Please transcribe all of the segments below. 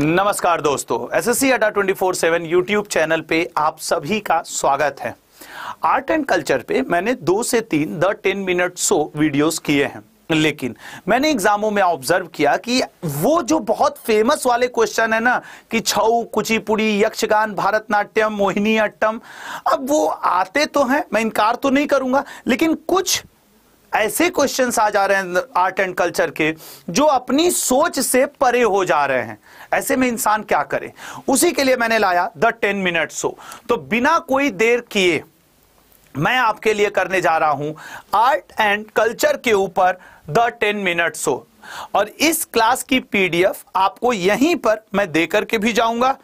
नमस्कार दोस्तों एसएससी अड्डा 24/7 यूट्यूब चैनल पे आप सभी का स्वागत है आर्ट एंड कल्चर पे मैंने दो से तीन the ten minute show videos किए हैं लेकिन मैंने एग्जामों में ऑब्जर्व किया कि वो जो बहुत फेमस वाले क्वेश्चन है ना कि छऊ कुचिपुड़ी यक्षगान भारतनाट्यम मोहिनी अट्टम अब वो आते तो हैं मैं इनकार तो नहीं करूंगा लेकिन कुछ ऐसे क्वेश्चन आ जा रहे हैं आर्ट एंड कल्चर के जो अपनी सोच से परे हो जा रहे हैं ऐसे में इंसान क्या करे उसी के लिए मैंने लाया द टेन मिनट शो तो बिना कोई देर किए मैं आपके लिए करने जा रहा हूं आर्ट एंड कल्चर के ऊपर द टेन मिनट शो और इस क्लास की पीडीएफ आपको यहीं पर मैं देकर के भी जाऊंगा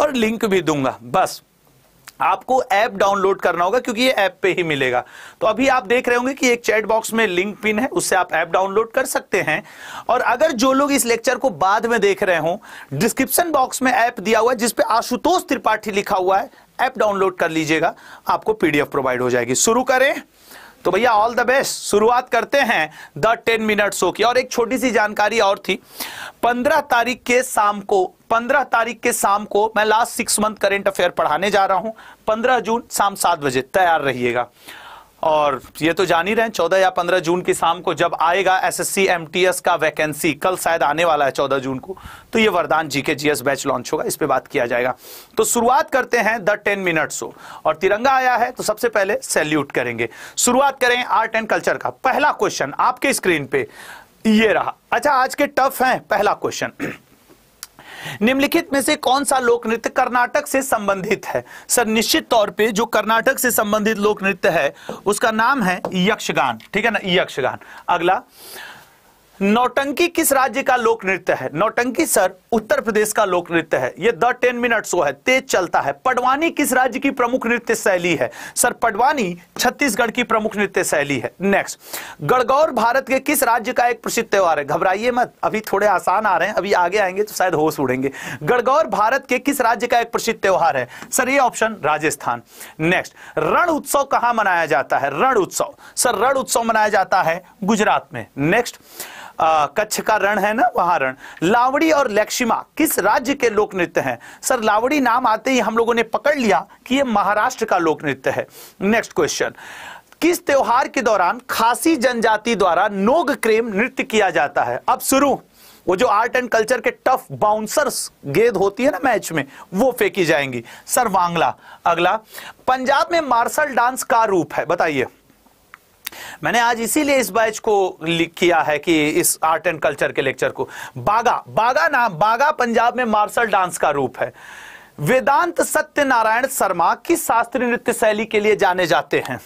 और लिंक भी दूंगा बस आपको ऐप डाउनलोड करना होगा क्योंकि ये ऐप पे ही मिलेगा तो अभी आप देख रहे होंगे कि एक चैट बॉक्स में लिंक पिन है उससे आप ऐप डाउनलोड कर सकते हैं और अगर जो लोग इस लेक्चर को बाद में देख रहे हो डिस्क्रिप्शन बॉक्स में ऐप दिया हुआ है जिसपे आशुतोष त्रिपाठी लिखा हुआ है ऐप डाउनलोड कर लीजिएगा आपको पीडीएफ प्रोवाइड हो जाएगी शुरू करें तो भैया ऑल द बेस्ट शुरुआत करते हैं द टेन मिनट शो की और एक छोटी सी जानकारी और थी पंद्रह तारीख के शाम को पंद्रह तारीख के शाम को मैं last six month current affair पढ़ाने जा रहा हूं पंद्रह जून शाम सात बजे तैयार रहिएगा और ये तो जान ही रहे चौदह या पंद्रह जून की शाम को जब आएगा एसएससी एमटीएस का वैकेंसी कल शायद आने वाला है चौदह जून को तो ये वरदान जीके जीएस बैच लॉन्च होगा इस पे बात किया जाएगा तो शुरुआत करते हैं द टेन मिनट शो और तिरंगा आया है तो सबसे पहले सैल्यूट करेंगे शुरुआत करें आर्ट एंड कल्चर का पहला क्वेश्चन आपके स्क्रीन पे ये रहा अच्छा आज के टफ है पहला क्वेश्चन निम्नलिखित में से कौन सा लोक नृत्य कर्नाटक से संबंधित है सर निश्चित तौर पे जो कर्नाटक से संबंधित लोक नृत्य है उसका नाम है यक्षगान ठीक है ना यक्षगान अगला नौटंकी किस राज्य का लोक नृत्य है नौटंकी सर उत्तर प्रदेश का लोक नृत्य है यह द टेन मिनट शो है तेज चलता है पडवानी किस राज्य की प्रमुख नृत्य शैली है सर पडवानी छत्तीसगढ़ की प्रमुख नृत्य शैली है नेक्स्ट गणगौर भारत के किस राज्य का एक प्रसिद्ध त्यौहार है घबराइए मत अभी थोड़े आसान आ रहे हैं अभी आगे आएंगे तो शायद होश उड़ेंगे गणगौर भारत के किस राज्य का एक प्रसिद्ध त्यौहार है सर ये ऑप्शन राजस्थान नेक्स्ट रण उत्सव कहां मनाया जाता है रण उत्सव सर रण उत्सव मनाया जाता है गुजरात में नेक्स्ट आ, कच्छ का रण है ना वहां रण लावड़ी और लक्ष्मा किस राज्य के लोक नृत्य हैं सर लावड़ी नाम आते ही हम लोगों ने पकड़ लिया कि ये महाराष्ट्र का लोक नृत्य है नेक्स्ट क्वेश्चन किस त्योहार के दौरान खासी जनजाति द्वारा नोग क्रेम नृत्य किया जाता है अब शुरू वो जो आर्ट एंड कल्चर के टफ बाउंसर्स गेंद होती है ना मैच में वो फेंकी जाएंगी सर वांगला अगला पंजाब में मार्शल डांस का रूप है बताइए मैंने आज इसीलिए इस बैच को लिख किया है कि इस आर्ट एंड कल्चर के लेक्चर को बागा बागा नाम बागा पंजाब में मार्शल डांस का रूप है वेदांत सत्यनारायण शर्मा किस शास्त्रीय नृत्य शैली के लिए जाने जाते हैं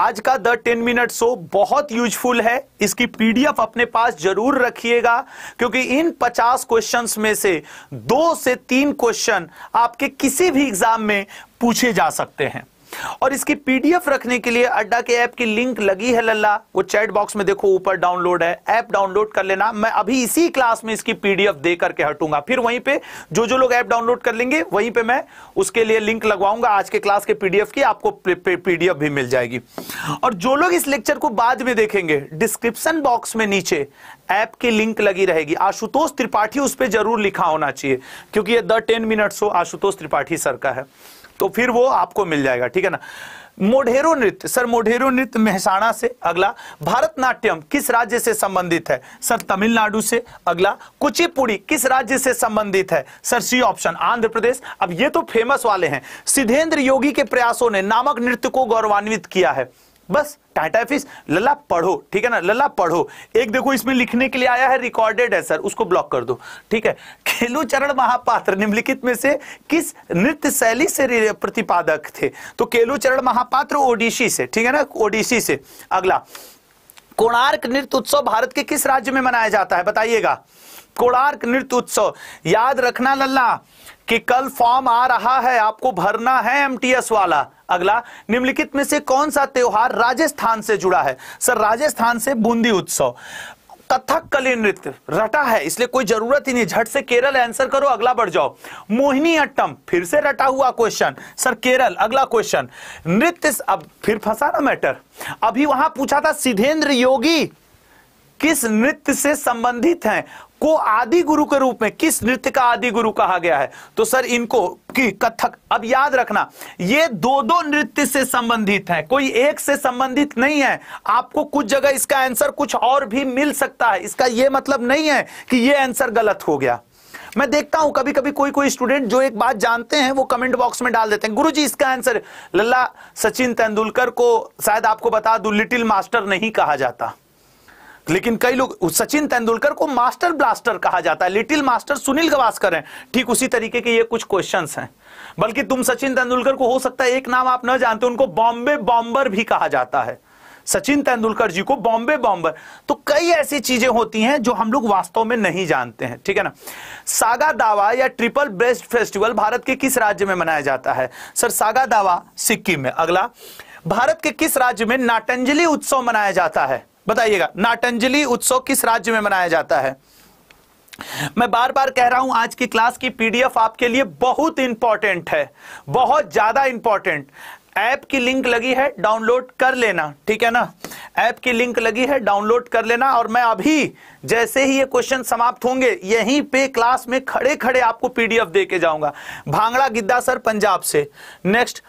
आज का द टेन मिनट शो बहुत यूजफुल है इसकी पीडीएफ अपने पास जरूर रखिएगा क्योंकि इन पचास क्वेश्चंस में से दो से तीन क्वेश्चन आपके किसी भी एग्जाम में पूछे जा सकते हैं और इसकी पीडीएफ रखने के लिए अड्डा के ऐप की लिंक लगी है लल्ला वो चैट बॉक्स में देखो ऊपर डाउनलोड है ऐप डाउनलोड कर लेना मैं अभी इसी क्लास में इसकी पीडीएफ दे करके हटूंगा फिर वहीं पे जो जो लोग ऐप डाउनलोड कर लेंगे वहीं पे मैं उसके लिए लिंक लगवाऊंगा आज के क्लास के पीडीएफ की आपको पीडीएफ भी मिल जाएगी और जो लोग इस लेक्चर को बाद में देखेंगे डिस्क्रिप्शन बॉक्स में नीचे ऐप की लिंक लगी रहेगी आशुतोष त्रिपाठी उस पर जरूर लिखा होना चाहिए क्योंकि ये द टेन मिनट्स हो आशुतोष त्रिपाठी सर का है तो फिर वो आपको मिल जाएगा ठीक है ना मोढेरो नृत्य सर मोढेरो नृत्य मेहसाणा से अगला भारतनाट्यम किस राज्य से संबंधित है सर तमिलनाडु से अगला कुचिपुड़ी किस राज्य से संबंधित है sir C option Andhra Pradesh अब ये तो फेमस वाले हैं सिद्धेंद्र योगी के प्रयासों ने नामक नृत्य को गौरवान्वित किया है बस टाटा फिश लला पढ़ो ठीक है ना लला पढ़ो एक देखो इसमें लिखने के लिए आया है रिकॉर्डेड है सर उसको ब्लॉक कर दो ठीक है खेलो चरण महापात्र निम्नलिखित में से किस नृत्य शैली से प्रतिपादक थे तो केलो चरण महापात्र ओडिशी से ठीक है ना ओडिशी से अगला कोणार्क नृत्य उत्सव भारत के किस राज्य में मनाया जाता है बताइएगा कोणार्क नृत्य उत्सव याद रखना लल्ला कि कल फॉर्म आ रहा है आपको भरना है एमटीएस वाला अगला निम्नलिखित में से कौन सा त्योहार राजस्थान से जुड़ा है सर राजस्थान से बूंदी उत्सव कथक कली नृत्य रटा है इसलिए कोई जरूरत ही नहीं झट से केरल आंसर करो अगला बढ़ जाओ मोहिनी अट्टम फिर से रटा हुआ क्वेश्चन सर केरल अगला क्वेश्चन नृत्य अब फिर फंसा ना मैटर अभी वहां पूछा था सिद्धेंद्र योगी किस नृत्य से संबंधित हैं को आदि गुरु के रूप में किस नृत्य का आदि गुरु कहा गया है तो सर इनको की कथक अब याद रखना ये दो दो नृत्य से संबंधित है कोई एक से संबंधित नहीं है आपको कुछ जगह इसका आंसर कुछ और भी मिल सकता है इसका यह मतलब नहीं है कि यह आंसर गलत हो गया मैं देखता हूं कभी कभी कोई कोई स्टूडेंट जो एक बात जानते हैं वो कमेंट बॉक्स में डाल देते हैं गुरुजी इसका आंसर लल्ला सचिन तेंदुलकर को शायद आपको बता दू लिटिल मास्टर नहीं कहा जाता लेकिन कई लोग सचिन तेंदुलकर को मास्टर ब्लास्टर कहा जाता है लिटिल मास्टर सुनील गवास्कर हैं ठीक उसी तरीके के ये कुछ क्वेश्चंस हैं बल्कि तुम सचिन तेंदुलकर को हो सकता है एक नाम आप न जानते उनको बॉम्बे बॉम्बर भी कहा जाता है सचिन तेंदुलकर जी को बॉम्बे बॉम्बर तो कई ऐसी चीजें होती हैं जो हम लोग वास्तव में नहीं जानते हैं ठीक है ना सागा दावा या ट्रिपल ब्रेस्ट फेस्टिवल भारत के किस राज्य में मनाया जाता है सर सागा दावा सिक्किम में अगला भारत के किस राज्य में नाटंजलि उत्सव मनाया जाता है बताइएगा नाटंजलि उत्सव किस राज्य में मनाया जाता है मैं बार बार कह रहा हूं आज की क्लास की पीडीएफ आपके लिए बहुत इंपॉर्टेंट है बहुत ज्यादा इंपॉर्टेंट ऐप की लिंक लगी है डाउनलोड कर लेना ठीक है ना ऐप की लिंक लगी है डाउनलोड कर लेना और मैं अभी जैसे ही ये क्वेश्चन समाप्त होंगे यहीं पे क्लास में खड़े खड़े आपको पीडीएफ दे के जाऊंगा भांगड़ा गिद्दा सर पंजाब से नेक्स्ट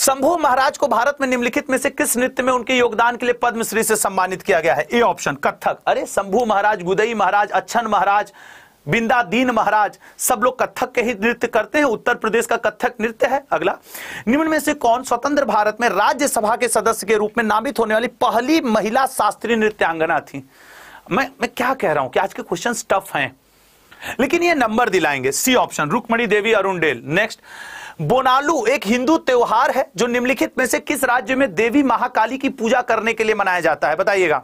शंभू महाराज को भारत में निम्नलिखित में से किस नृत्य में उनके योगदान के लिए पद्मश्री से सम्मानित किया गया है ए ऑप्शन कथक अरे शंभू महाराज गुदई महाराज अच्छन महाराज बिंदा दीन महाराज सब लोग कथक के ही नृत्य करते हैं उत्तर प्रदेश का कथक नृत्य है अगला निम्न में से कौन स्वतंत्र भारत में राज्यसभा के सदस्य के रूप में नामित होने वाली पहली महिला शास्त्रीय नृत्यांगना थी मैं मैं क्या कह रहा हूं कि आज के क्वेश्चन टफ हैं लेकिन ये नंबर दिलाएंगे C option Rukmini Devi Arundale next Bonalu एक हिंदू त्योहार है जो निम्नलिखित में से किस राज्य में देवी महाकाली की पूजा करने के लिए मनाया जाता है बताइएगा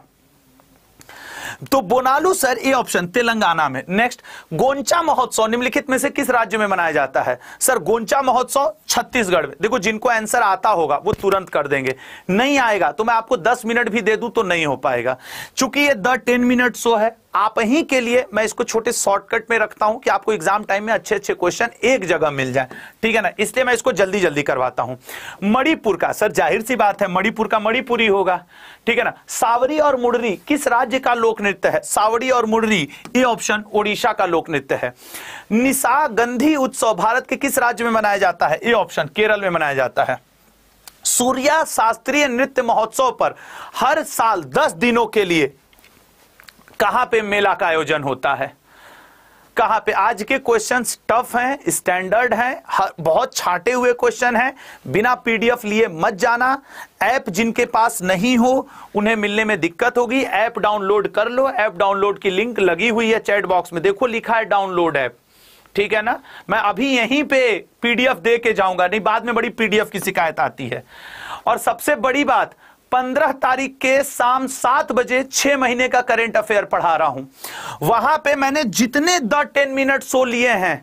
तो Bonalu sir A option Telangana में नेक्स्ट गोंचा महोत्सव निम्नलिखित में से किस राज्य में मनाया जाता है सर गोंचा महोत्सव छत्तीसगढ़ में देखो जिनको आंसर आता होगा वो तुरंत कर देंगे नहीं आएगा तो मैं आपको 10 मिनट भी दे दूं तो नहीं हो पाएगा चूंकि ये द टेन मिनट शो है आप ही के लिए मैं इसको छोटे शॉर्टकट में रखता हूं कि आपको एग्जाम टाइम में अच्छे अच्छे क्वेश्चन एक जगह मिल जाए ठीक है ना इसलिए मैं इसको जल्दी जल्दी करवाता हूं मणिपुर का सर जाहिर सी बात है मणिपुर का मणिपुरी होगा ठीक है ना सावरी और मुडरी किस राज्य का लोक नृत्य है सावरी और मुडरी ये ऑप्शन ओडिशा का लोक नृत्य है निशा गंधी उत्सव भारत के किस राज्य में मनाया जाता है ये ऑप्शन केरल में मनाया जाता है सूर्या शास्त्रीय नृत्य महोत्सव पर हर साल दस दिनों के लिए कहां पे मेला का आयोजन होता है कहां पे आज के क्वेश्चंस टफ हैं स्टैंडर्ड हैं बहुत छाटे हुए क्वेश्चन हैं बिना पीडीएफ लिए मत जाना ऐप जिनके पास नहीं हो उन्हें मिलने में दिक्कत होगी ऐप डाउनलोड कर लो ऐप डाउनलोड की लिंक लगी हुई है चैट बॉक्स में देखो लिखा है डाउनलोड ऐप ठीक है ना मैं अभी यहीं पे पीडीएफ दे के जाऊंगा नहीं बाद में बड़ी पीडीएफ की शिकायत आती है और सबसे बड़ी बात पंद्रह तारीख के शाम सात बजे छह महीने का करंट अफेयर पढ़ा रहा हूं वहां पे मैंने जितने द टेन मिनट शो लिए हैं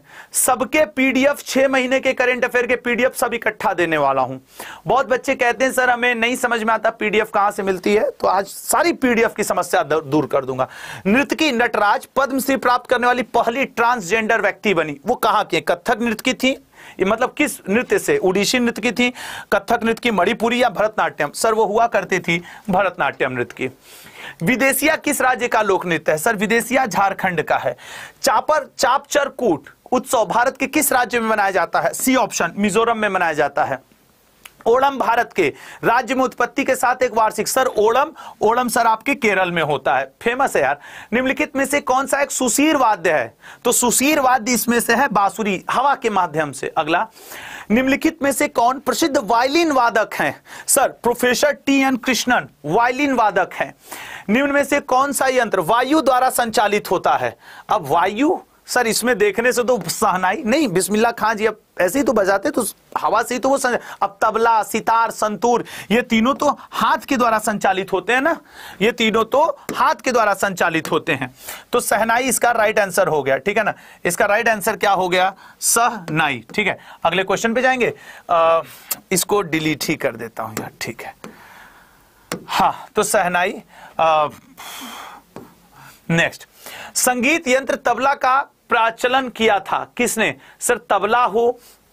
सबके पीडीएफ छह महीने के करंट अफेयर के पीडीएफ सब इकट्ठा देने वाला हूं बहुत बच्चे कहते हैं सर हमें नहीं समझ में आता पीडीएफ कहां से मिलती है तो आज सारी पीडीएफ की समस्या दूर कर दूंगा नृत्य नटराज पद्मश्री प्राप्त करने वाली पहली ट्रांसजेंडर व्यक्ति बनी वो कहां की कथक नृत्य थी ये मतलब किस नृत्य से उड़ीसी नृत्य की थी कथक नृत्य की मणिपुरी या भरतनाट्यम सर वो हुआ करती थी भरतनाट्यम नृत्य की विदेशिया किस राज्य का लोक नृत्य है सर विदेशिया झारखंड का है चापर चापचरकूट उत्सव भारत के किस राज्य में मनाया जाता है सी ऑप्शन मिजोरम में मनाया जाता है ओणम भारत के राज्य में उत्पत्ति के साथ एक वार्षिक सर ओणम ओणम सर आपके केरल में होता है फेमस है यार निम्नलिखित में से कौन सा एक सुशीर वाद्य है तो सुशीर वाद्य इसमें से है बांसुरी हवा के माध्यम से अगला निम्नलिखित में से कौन प्रसिद्ध वायलिन वादक हैं sir professor T N Krishnan violin वादक हैं निम्न में से कौन सा यंत्र वायु द्वारा संचालित होता है अब वायु सर इसमें देखने से तो सहनाई नहीं बिस्मिल्ला खां जी अब ऐसे ही तो बजाते तो हवा से ही तो वो अब तबला सितार संतूर ये तीनों तो हाथ के द्वारा संचालित होते हैं ना ये तीनों तो हाथ के द्वारा संचालित होते हैं तो सहनाई इसका राइट आंसर हो गया ठीक है ना इसका राइट आंसर क्या हो गया सहनाई ठीक है अगले क्वेश्चन पे जाएंगे आ, इसको डिलीट ही कर देता हूं यार ठीक है हाँ तो सहनाई नेक्स्ट संगीत यंत्र तबला का प्राचलन किया था किसने सर तबला हो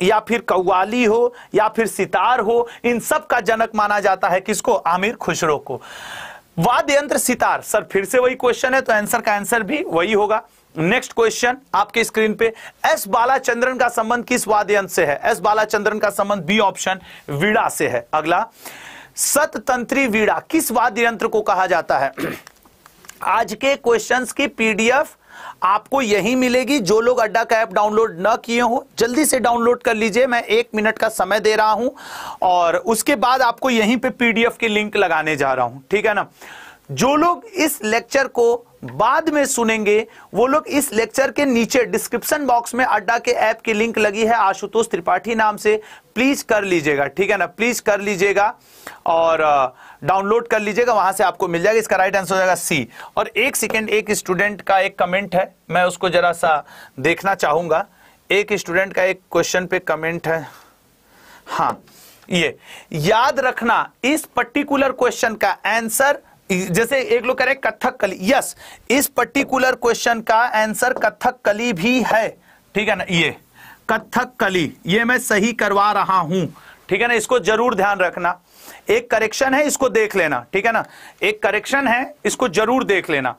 या फिर कव्वाली हो या फिर सितार हो इन सब का जनक माना जाता है किसको आमिर खुशरो को वाद्य यंत्र सितार सर फिर से वही क्वेश्चन है तो आंसर का आंसर भी वही होगा नेक्स्ट क्वेश्चन आपके स्क्रीन पे एस बालाचंद्रन का संबंध किस वाद्य यंत्र से है एस बालाचंद्रन का संबंध बी ऑप्शन वीड़ा से है अगला सततंत्री वीड़ा किस वाद्य यंत्र को कहा जाता है आज के क्वेश्चंस की पीडीएफ आपको यही मिलेगी जो लोग अड्डा का ऐप डाउनलोड न किए हो जल्दी से डाउनलोड कर लीजिए मैं एक मिनट का समय दे रहा हूं और उसके बाद आपको यहीं पे पीडीएफ के लिंक लगाने जा रहा हूं ठीक है ना जो लोग इस लेक्चर को बाद में सुनेंगे वो लोग इस लेक्चर के नीचे डिस्क्रिप्शन बॉक्स में अड्डा के ऐप की लिंक लगी है आशुतोष त्रिपाठी नाम से प्लीज कर लीजिएगा ठीक है ना प्लीज कर लीजिएगा और आ, डाउनलोड कर लीजिएगा वहां से आपको मिल जाएगा इसका राइट आंसर हो जाएगा सी और एक सेकेंड एक स्टूडेंट का एक कमेंट है मैं उसको जरा सा देखना चाहूंगा एक स्टूडेंट का एक क्वेश्चन पे कमेंट है हाँ ये याद रखना इस पर्टिकुलर क्वेश्चन का आंसर जैसे एक लोग कह रहे कथक कली यस इस पर्टिकुलर क्वेश्चन का आंसर कथक कली भी है ठीक है ना ये कथक कली ये मैं सही करवा रहा हूं ठीक है ना इसको जरूर ध्यान रखना एक करेक्शन है इसको देख लेना ठीक है ना एक करेक्शन है इसको जरूर देख लेना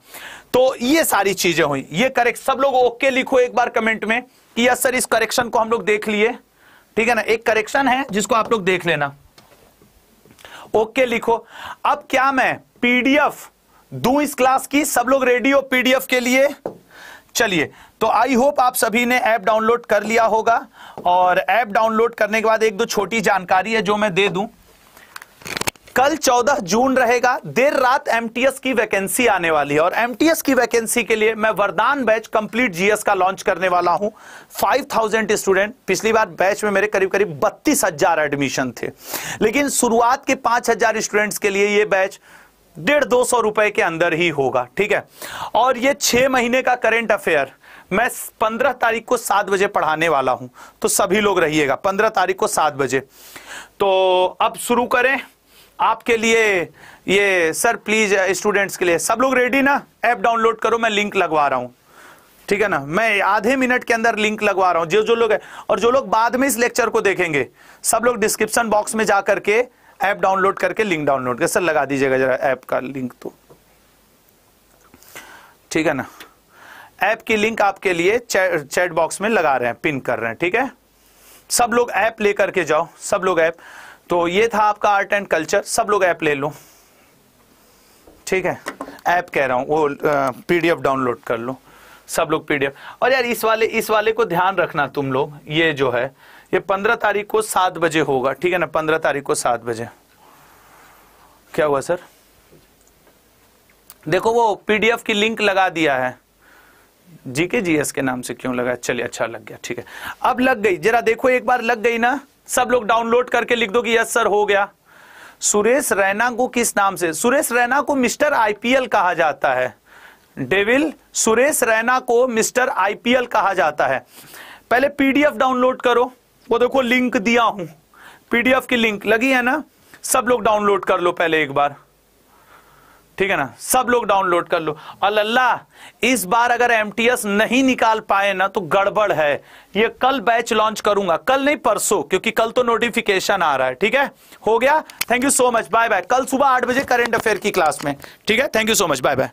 तो ये सारी चीजें हुई ये करेक्ट सब लोग ओके लिखो एक बार कमेंट में कि यस सर इस करेक्शन को हम लोग देख लिए ठीक है ना एक करेक्शन है जिसको आप लोग देख लेना ओके लिखो अब क्या मैं पीडीएफ दू इस क्लास की सब लोग रेडियो पीडीएफ के लिए चलिए तो आई होप आप सभी ने ऐप डाउनलोड कर लिया होगा और ऐप डाउनलोड करने के बाद एक दो छोटी जानकारी है जो मैं दे दूं कल 14 जून रहेगा देर रात एमटीएस की वैकेंसी आने वाली है और एमटीएस की वैकेंसी के लिए मैं वरदान बैच कंप्लीट जीएस का लॉन्च करने वाला हूं 5000 स्टूडेंट पिछली बार बैच में मेरे करीब करीब बत्तीस हजार एडमिशन थे लेकिन शुरुआत के 5000 स्टूडेंट्स के लिए यह बैच डेढ़ दो सौ रुपए के अंदर ही होगा ठीक है और ये छह महीने का करेंट अफेयर मैं पंद्रह तारीख को सात बजे पढ़ाने वाला हूं तो सभी लोग रहिएगा पंद्रह तारीख को सात बजे तो अब शुरू करें आपके लिए ये सर प्लीज स्टूडेंट्स के लिए सब लोग रेडी ना ऐप डाउनलोड करो मैं लिंक लगवा रहा हूं ठीक है ना मैं आधे मिनट के अंदर लिंक लगवा रहा हूं जो जो लोग है और जो लोग बाद में इस लेक्चर को देखेंगे सब लोग डिस्क्रिप्शन बॉक्स में जाकर के ऐप डाउनलोड करके लिंक डाउनलोड कर सर लगा दीजिएगा जरा ऐप का लिंक तो ठीक है ना ऐप की लिंक आपके लिए चैट बॉक्स में लगा रहे हैं पिन कर रहे हैं ठीक है सब लोग ऐप लेकर के जाओ सब लोग ऐप तो ये था आपका आर्ट एंड कल्चर सब लोग ऐप ले लो ठीक है ऐप कह रहा हूं वो पीडीएफ डाउनलोड कर लो सब लोग पीडीएफ और यार इस वाले इस वाले को ध्यान रखना तुम लोग ये जो है ये पंद्रह तारीख को सात बजे होगा ठीक है ना पंद्रह तारीख को सात बजे क्या हुआ सर देखो वो पीडीएफ की लिंक लगा दिया है जीके जीएस के नाम से क्यों लगा चलिए अच्छा लग गया ठीक है अब लग गई जरा देखो एक बार लग गई ना सब लोग डाउनलोड करके लिख दो कि यस सर हो गया सुरेश रैना को किस नाम से सुरेश रैना को मिस्टर आईपीएल कहा जाता है डेविल सुरेश रैना को मिस्टर आईपीएल कहा जाता है पहले पीडीएफ डाउनलोड करो वो देखो लिंक दिया हूं पीडीएफ की लिंक लगी है ना सब लोग डाउनलोड कर लो पहले एक बार ठीक है ना सब लोग डाउनलोड कर लो अल्लाह इस बार अगर एम नहीं निकाल पाए ना तो गड़बड़ है ये कल बैच लॉन्च करूंगा कल नहीं परसों क्योंकि कल तो नोटिफिकेशन आ रहा है ठीक है हो गया thank you so much bye bye कल सुबह आठ बजे करेंट अफेयर की क्लास में ठीक है thank you so much bye bye